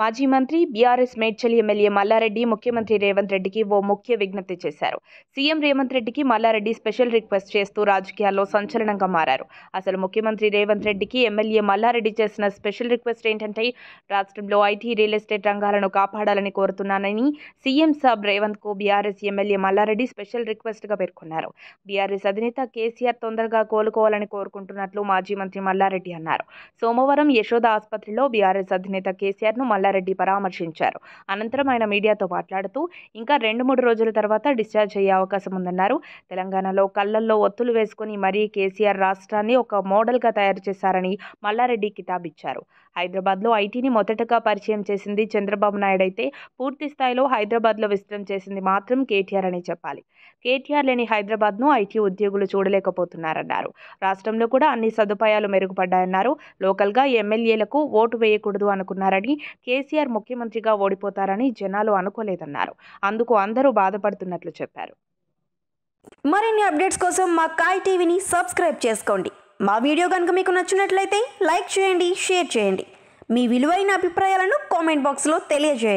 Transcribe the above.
మాజీ మంత్రి BRS మేడ్చలి MLA Mallareddy ముఖ్యమంత్రి రేవంత్ రెడ్డికి ఓ ముఖ్య విజ్ఞప్తి చేశారు సీఎం రేవంత్ రెడ్డికి మల్లారెడ్డి స్పెషల్ రిక్వెస్ట్ చేస్తూ రాజకీయాల్లో సంచలనంగా మారారు అసలు ముఖ్యమంత్రి రేవంత్ రెడ్డికి ఎమ్మెల్యే మల్లారెడ్డి చేసిన స్పెషల్ రిక్వెస్ట్ ఏంటంటే రాష్ట్రంలో ఐటీ రియల్ ఎస్టేట్ రంగాలను కాపాడాలని కోరుతున్నానని సీఎం సాబ్ రేవంత్ కు BRS MLA Mallareddy special request గా పేర్కొన్నారు బీఆర్ఎస్ అధినేత కేసీఆర్ తొందరగా కోలుకోవాలని కోరుకుంటున్నట్లు మాజీ మంత్రి మల్లారెడ్డి అన్నారు సోమవారం యశోద ఆసుపత్రిలో బీఆర్ఎస్ అధినేత కేసీఆర్ను మల్లారెడ్డి మల్లారెడ్డి పరామర్శించారు అనంతరం ఆయన మీడియాతో మాట్లాడుతూ ఇంకా రెండు మూడు రోజుల తర్వాత డిశ్చార్జ్ అయ్యే అవకాశం ఉందన్నారు తెలంగాణలో కళ్ళల్లో ఒత్తులు వేసుకుని మరీ కేసీఆర్ రాష్ట్రాన్ని ఒక మోడల్గా తయారు చేశారని మల్లారెడ్డి కితాబిచ్చారు హైదరాబాద్లో ఐటీని మొదటగా పరిచయం చేసింది చంద్రబాబు నాయుడు అయితే పూర్తి స్థాయిలో హైదరాబాద్లో విస్తృతం చేసింది మాత్రం కేటీఆర్ అని చెప్పాలి కేటీఆర్ లేని హైదరాబాద్ను ఐటీ ఉద్యోగులు చూడలేకపోతున్నారన్నారు రాష్ట్రంలో కూడా అన్ని సదుపాయాలు మెరుగుపడ్డాయన్నారు లోకల్గా ఎమ్మెల్యేలకు ఓటు వేయకూడదు అనుకున్నారని కే కేసీఆర్ ముఖ్యమంత్రిగా ఓడిపోతారని జనాలు అనుకోలేదన్నారు అందుకు అందరూ బాధపడుతున్నట్లు చెప్పారు మరిన్ని అప్డేట్స్ కోసం మా కాయ్ టీవీని సబ్స్క్రైబ్ చేసుకోండి మా వీడియో కనుక మీకు నచ్చినట్లయితే లైక్ చేయండి షేర్ చేయండి మీ విలువైన అభిప్రాయాలను కామెంట్ బాక్స్లో తెలియజేయండి